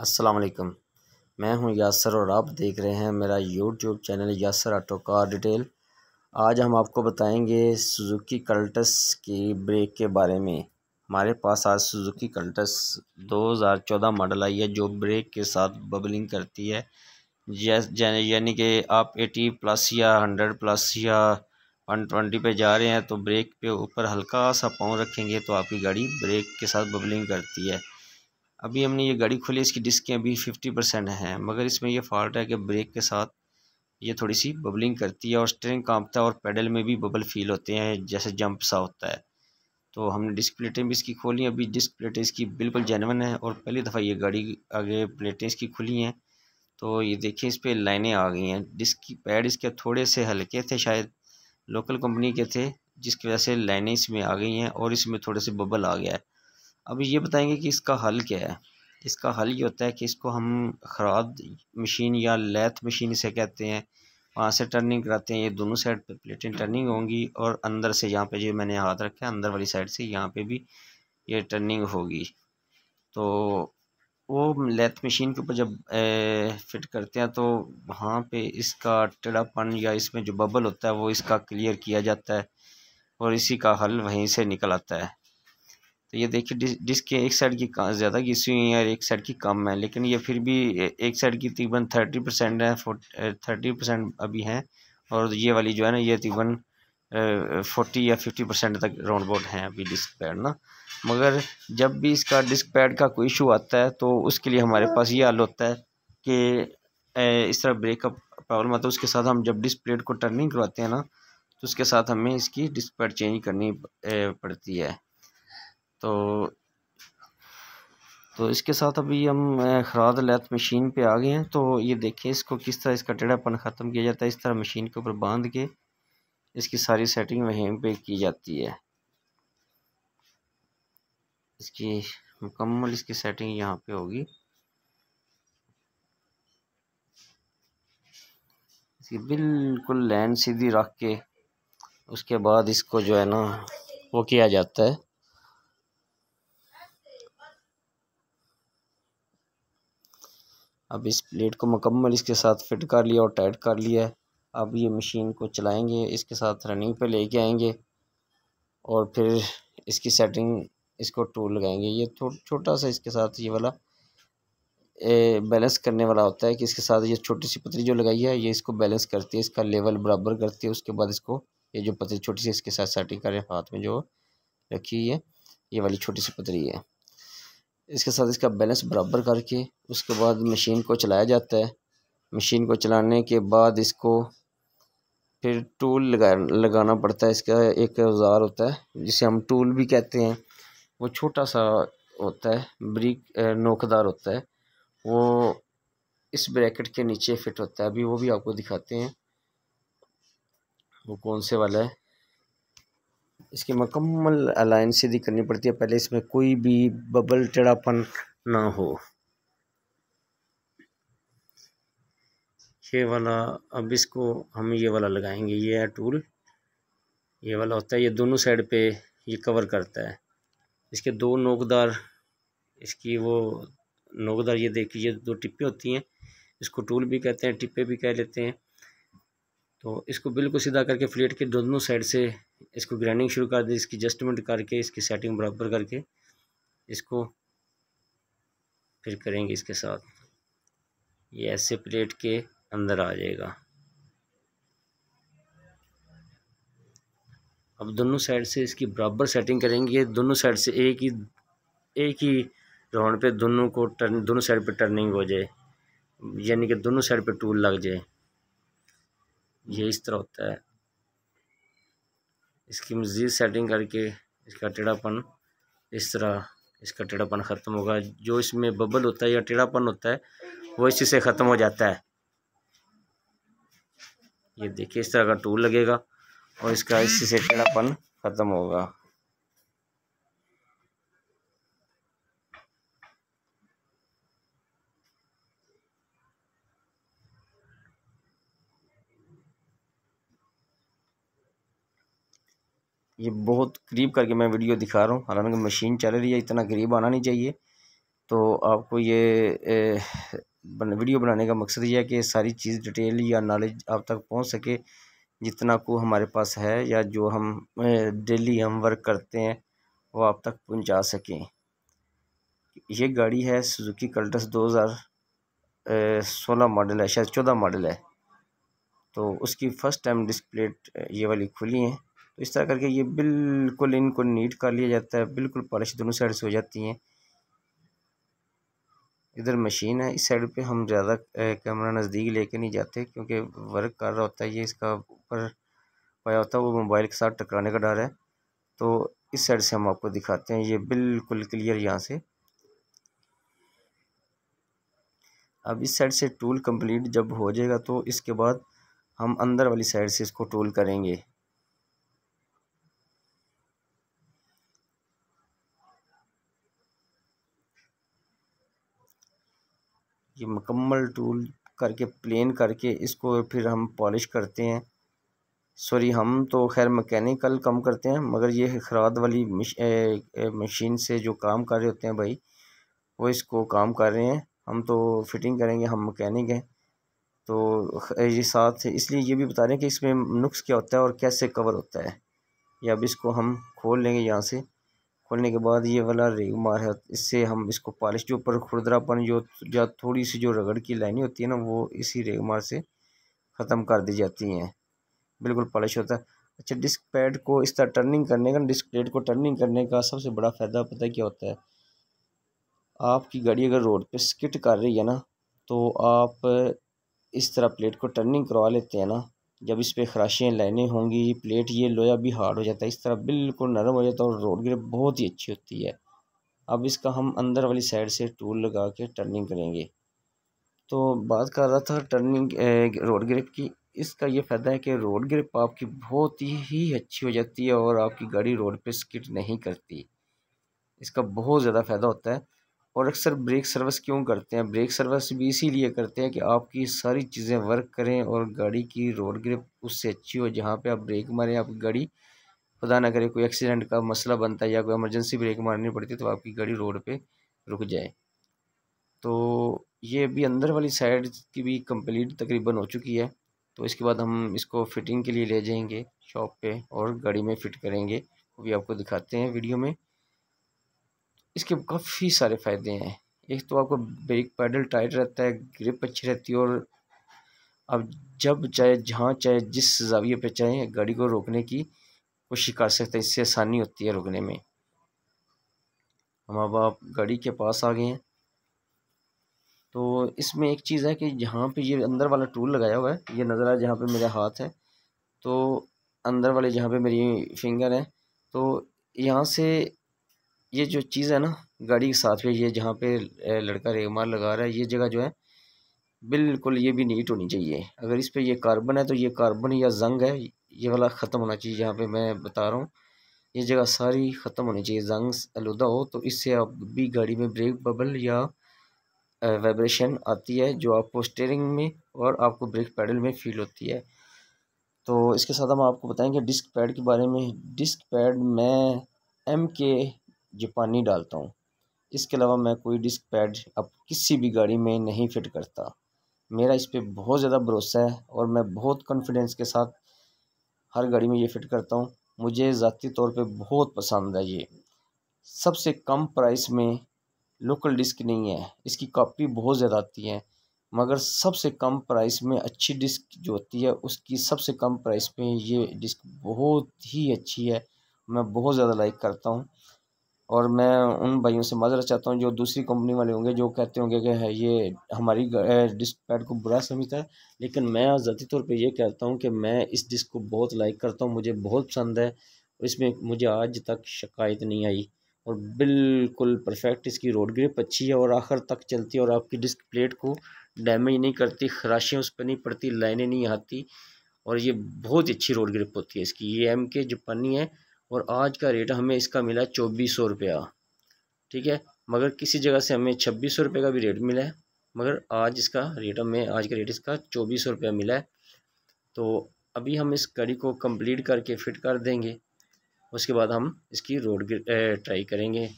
वालेकुम मैं हूं यासर और आप देख रहे हैं मेरा YouTube channel Yasir auto car detail आज हम आपको बताएंगे सुजुकी कल्टस की ब्रेक के बारे में हमारे पास आज सुजुकी कल्टस 2014 मॉडल आई है जो ब्रेक के साथ बबलिंग करती है यानी कि आप 80 प्लस या 100 प्लस या 120 पे जा रहे हैं तो ब्रेक पे ऊपर हल्का सा पाँव रखेंगे तो आपकी गाड़ी ब्रेक के साथ बबलिंग करती है अभी हमने ये गाड़ी खोली इसकी डिस्कें अभी फिफ्टी परसेंट हैं मगर इसमें यह फॉल्ट है कि ब्रेक के साथ ये थोड़ी सी बबलिंग करती है और स्ट्रिंग कांपता है और पेडल में भी बबल फील होते हैं जैसे जंप सा होता है तो हमने डिस्क प्लेटें भी इसकी खोली अभी डिस्क प्लेटें इसकी बिल्कुल जेनवन है और पहली दफ़ा ये गाड़ी आगे प्लेटें इसकी खुली हैं तो ये देखिए इस पर लाइनें आ गई हैं डिस्क की पैड इसके थोड़े से हल्के थे शायद लोकल कंपनी के थे जिसकी वजह से लाइनें इसमें आ गई हैं और इसमें थोड़े से बबल आ गया है अब ये बताएंगे कि इसका हल क्या है इसका हल ये होता है कि इसको हम खराद मशीन या लेथ मशीन इसे कहते हैं वहाँ से टर्निंग कराते हैं ये दोनों साइड पे प्लेटें टर्निंग होंगी और अंदर से यहाँ पे जो मैंने हाथ रखा है अंदर वाली साइड से यहाँ पे भी ये टर्निंग होगी तो वो लेथ मशीन के ऊपर जब ए, फिट करते हैं तो वहाँ पे इसका टेढ़ापन या इसमें जो बबल होता है वो इसका क्लियर किया जाता है और इसी का हल वहीं से निकल आता है तो ये देखिए डिस्क के एक साइड की ज़्यादा घिसी हुई है और एक साइड की कम है लेकिन ये फिर भी एक साइड की तकरीबन थर्टी परसेंट है थर्टी परसेंट अभी हैं और ये वाली जो है ना ये तकरीबन फोर्टी या फिफ्टी परसेंट तक राउंड बोर्ड हैं अभी डिस्क पैड ना मगर जब भी इसका डिस्क पैड का कोई इशू आता है तो उसके लिए हमारे पास ये हल होता है कि इस तरह ब्रेकअप प्रॉब्लम आता है उसके साथ हम जब डिस्क प्लेट को टर्निंग करवाते हैं ना तो उसके साथ हमें इसकी डिस्क पैड चेंज करनी पड़ती है तो तो इसके साथ अभी हम खराद लैत मशीन पे आ गए हैं तो ये देखें इसको किस तरह इसका टेढ़ापन ख़त्म किया जाता है इस तरह मशीन के ऊपर बांध के इसकी सारी सेटिंग वहीं पे की जाती है इसकी मुकम्मल इसकी सेटिंग यहाँ पे होगी इसकी बिल्कुल लाइन सीधी रख के उसके बाद इसको जो है ना वो किया जाता है अब इस प्लेट को मुकम्मल इसके साथ फिट कर लिया और टाइट कर लिया है अब ये मशीन को चलाएंगे इसके साथ रनिंग पे लेके आएंगे और फिर इसकी सेटिंग इसको टूल लगाएंगे ये छोटा थो, सा इसके साथ ये वाला बैलेंस करने वाला होता है कि इसके साथ ये छोटी सी पतली जो लगाई है ये इसको बैलेंस करती है इसका लेवल बराबर करती है उसके बाद इसको ये जो पतली छोटी सी इसके साथ सेटिंग करें हाथ में जो रखी है ये वाली छोटी सी पतली है इसके साथ इसका बैलेंस बराबर करके उसके बाद मशीन को चलाया जाता है मशीन को चलाने के बाद इसको फिर टूल लगा लगाना पड़ता है इसका एक औजार होता है जिसे हम टूल भी कहते हैं वो छोटा सा होता है ब्रिक नोकदार होता है वो इस ब्रैकेट के नीचे फिट होता है अभी वो भी आपको दिखाते हैं वो कौन से वाला है इसकी मकम्मल अलाइन सीधी करनी पड़ती है पहले इसमें कोई भी बबल टेढ़ापन ना हो ये वाला अब इसको हम ये वाला लगाएंगे ये है टूल ये वाला होता है ये दोनों साइड पे ये कवर करता है इसके दो नोकदार इसकी वो नोकदार ये देखिए ये दो टिप्पे होती हैं इसको टूल भी कहते हैं टिप्पे भी कह लेते हैं तो इसको बिल्कुल सीधा करके फ्लेट के दोनों साइड से इसको ग्राइंडिंग शुरू कर दे इसकी एडजस्टमेंट करके इसकी सेटिंग बराबर करके इसको फिर करेंगे इसके साथ ये ऐसे प्लेट के अंदर आ जाएगा अब दोनों साइड से इसकी बराबर सेटिंग करेंगे दोनों साइड से एक ही एक ही राउंड पे दोनों को टर्न दोनों साइड पे टर्निंग हो जाए यानी कि दोनों साइड पे टूल लग जाए ये इस तरह होता है इसकी मज़ीद सेटिंग करके इसका टेढ़ापन इस तरह इसका टेढ़ापन ख़त्म होगा जो इसमें बबल होता है या टेढ़ापन होता है वो इसी से ख़त्म हो जाता है ये देखिए इस तरह का टूल लगेगा और इसका इसी से टेढ़ापन ख़त्म होगा ये बहुत करीब करके मैं वीडियो दिखा रहा हूँ हालांकि मशीन चल रही है इतना करीब आना नहीं चाहिए तो आपको ये ए, बन, वीडियो बनाने का मकसद ये है कि सारी चीज़ डिटेल या नॉलेज आप तक पहुँच सके जितना को हमारे पास है या जो हम डेली हम वर्क करते हैं वो आप तक पहुँचा सकें ये गाड़ी है सुजुकी कल्टस दो हज़ार सोलह मॉडल है शायद चौदह मॉडल है तो उसकी फ़र्स्ट टाइम डिस्प्ले ये वाली खुली हैं तो इस तरह करके ये बिल्कुल इनको नीट कर लिया जाता है बिल्कुल पॉलिश दोनों साइड से हो जाती हैं इधर मशीन है इस साइड पे हम ज़्यादा कैमरा नज़दीक लेके नहीं जाते क्योंकि वर्क कर रहा होता है ये इसका ऊपर पाया होता है वो मोबाइल के साथ टकराने का डर है तो इस साइड से हम आपको दिखाते हैं ये बिल्कुल क्लियर यहाँ से अब इस साइड से टूल कंप्लीट जब हो जाएगा तो इसके बाद हम अंदर वाली साइड से इसको टूल करेंगे मुकम्मल टूल करके प्लेन करके इसको फिर हम पॉलिश करते हैं सॉरी हम तो खैर मैकेनिकल कम करते हैं मगर ये खराद वाली ए, ए, मशीन से जो काम कर रहे होते हैं भाई वो इसको काम कर रहे हैं हम तो फिटिंग करेंगे हम मकैनिक हैं तो ये साथ इसलिए ये भी बता रहे हैं कि इसमें नुक्स क्या होता है और कैसे कवर होता है या अब इसको हम खोल लेंगे यहाँ से खोलने के बाद ये वाला रेग मार है इससे हम इसको पॉलिश जो ऊपर खुरदरापन जो या थोड़ी सी जो रगड़ की लाइनें होती है ना वो इसी रेग मार से ख़त्म कर दी जाती हैं बिल्कुल पॉलिश होता है अच्छा डिस्क पैड को इस तरह टर्निंग करने का डिस्क प्लेट को टर्निंग करने का सबसे बड़ा फ़ायदा पता क्या होता है आपकी गाड़ी अगर रोड पर स्किट कर रही है ना तो आप इस तरह प्लेट को टर्निंग करवा लेते हैं ना जब इस पर खराशियाँ लाइनें होंगी प्लेट ये लोया भी हार्ड हो जाता है इस तरह बिल्कुल नरम हो जाता है और रोड ग्रिप बहुत ही अच्छी होती है अब इसका हम अंदर वाली साइड से टूल लगा के टर्निंग करेंगे तो बात कर रहा था टर्निंग रोड ग्रिप की इसका ये फ़ायदा है कि रोड ग्रिप आपकी बहुत ही अच्छी हो जाती है और आपकी गाड़ी रोड पर स्किट नहीं करती इसका बहुत ज़्यादा फ़ायदा होता है और अक्सर ब्रेक सर्विस क्यों करते हैं ब्रेक सर्विस भी इसीलिए करते हैं कि आपकी सारी चीज़ें वर्क करें और गाड़ी की रोड ग्रिप उससे अच्छी हो जहाँ पे आप ब्रेक मारें आपकी गाड़ी खुदा ना करे कोई एक्सीडेंट का मसला बनता है या कोई एमरजेंसी ब्रेक मारनी पड़ती है तो आपकी गाड़ी रोड पर रुक जाए तो ये अभी अंदर वाली साइड की भी कम्प्लीट तकरीबन हो चुकी है तो इसके बाद हम इसको फिटिंग के लिए ले जाएंगे शॉप पे और गाड़ी में फिट करेंगे वो भी आपको दिखाते हैं वीडियो में इसके काफ़ी सारे फ़ायदे हैं एक तो आपका ब्रेक पैडल टाइट रहता है ग्रिप अच्छी रहती है और आप जब चाहे जहाँ चाहे जिस जाविए पे चाहे गाड़ी को रोकने की कोशिश कर सकते हैं इससे आसानी होती है रोकने में हम अब आप गाड़ी के पास आ गए हैं तो इसमें एक चीज़ है कि जहाँ पे ये अंदर वाला टूल लगाया हुआ है ये नज़र आया जहाँ पे मेरा हाथ है तो अंदर वाले जहाँ पे मेरी फिंगर है तो यहाँ से ये जो चीज़ है ना गाड़ी के साथ में ये जहाँ पे लड़का रेगमार लगा रहा है ये जगह जो है बिल्कुल ये भी नीट होनी चाहिए अगर इस पर यह कार्बन है तो ये कार्बन या जंग है ये वाला ख़त्म होना चाहिए जहाँ पर मैं बता रहा हूँ ये जगह सारी ख़त्म होनी चाहिए जंग आलूदा हो तो इससे आप भी गाड़ी में ब्रेक बबल या वाइब्रेशन आती है जो आपको स्टेयरिंग में और आपको ब्रेक पैडल में फील होती है तो इसके साथ हम आपको बताएंगे डिस्क पैड के बारे में डिस्क पैड मैं एम के जो पानी डालता हूँ इसके अलावा मैं कोई डिस्क पैड अब किसी भी गाड़ी में नहीं फिट करता मेरा इस पर बहुत ज़्यादा भरोसा है और मैं बहुत कॉन्फिडेंस के साथ हर गाड़ी में ये फिट करता हूँ मुझे ज़ाती तौर पे बहुत पसंद है ये सबसे कम प्राइस में लोकल डिस्क नहीं है इसकी कॉपी बहुत ज़्यादा आती है मगर सबसे कम प्राइस में अच्छी डिस्क जो होती है उसकी सबसे कम प्राइस में ये डिस्क बहुत ही अच्छी है मैं बहुत ज़्यादा लाइक करता हूँ और मैं उन भाइयों से माजरा चाहता हूँ जो दूसरी कंपनी वाले होंगे जो कहते होंगे कि है ये हमारी डिस्क पैड को बुरा समझता है लेकिन मैं ज़ाती तौर पे ये कहता हूँ कि मैं इस डिस्क को बहुत लाइक करता हूँ मुझे बहुत पसंद है इसमें मुझे आज तक शिकायत नहीं आई और बिल्कुल परफेक्ट इसकी रोड ग्रिप अच्छी है और आखिर तक चलती है और आपकी डिस्क प्लेट को डैमेज नहीं करती खराशें उस पर नहीं पड़ती लाइनें नहीं आती और ये बहुत अच्छी रोड ग्रिप होती है इसकी ये एम के जो पन्नी है और आज का रेट हमें इसका मिला चौबीस सौ रुपया ठीक है मगर किसी जगह से हमें छब्बीस सौ रुपये का भी रेट मिला है मगर आज इसका रेट हमें आज का रेट इसका चौबीस सौ रुपया मिला है तो अभी हम इस कड़ी को कंप्लीट करके फिट कर देंगे उसके बाद हम इसकी रोड ट्राई करेंगे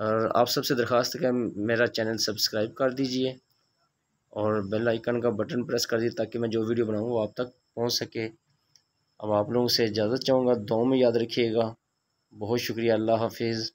और आप सबसे दरख्वास्त है मेरा चैनल सब्सक्राइब कर दीजिए और बेल आइकन का बटन प्रेस कर दीजिए ताकि मैं जो वीडियो बनाऊँ वो आप तक पहुँच सके अब आप लोगों से इजाज़त चाहूँगा दो में याद रखिएगा बहुत शुक्रिया अल्लाह हाफिज़